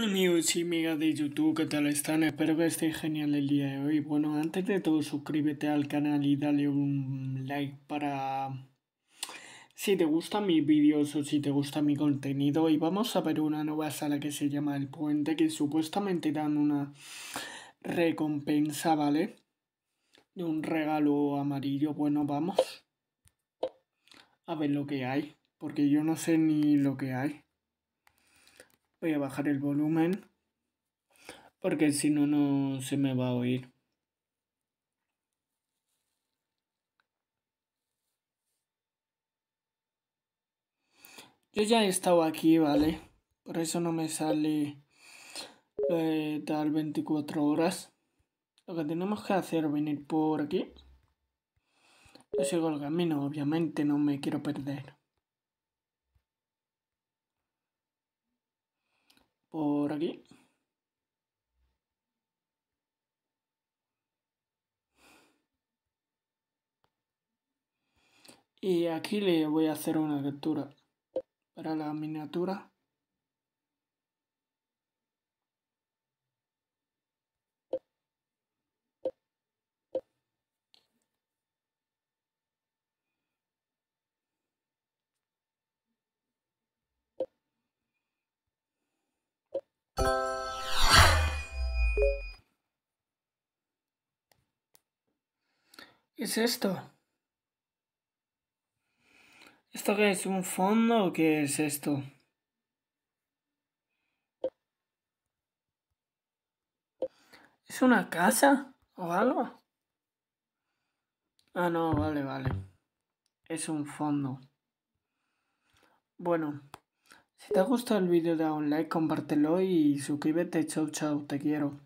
Hola amigos y amigas de YouTube, ¿qué tal están? Espero que estéis genial el día de hoy. Bueno, antes de todo suscríbete al canal y dale un like para... Si te gustan mis vídeos o si te gusta mi contenido y vamos a ver una nueva sala que se llama El Puente que supuestamente dan una recompensa, ¿vale? De un regalo amarillo. Bueno, vamos a ver lo que hay porque yo no sé ni lo que hay. Voy a bajar el volumen porque si no, no se me va a oír. Yo ya he estado aquí, ¿vale? Por eso no me sale tal 24 horas. Lo que tenemos que hacer, es venir por aquí. Yo sigo el camino, obviamente, no me quiero perder. por aquí. Y aquí le voy a hacer una lectura para la miniatura. ¿Qué es esto? ¿Esto qué es? ¿Un fondo o qué es esto? ¿Es una casa o algo? Ah, no, vale, vale. Es un fondo. Bueno, si te ha gustado el vídeo, da un like, compártelo y suscríbete. Chau, chau, te quiero.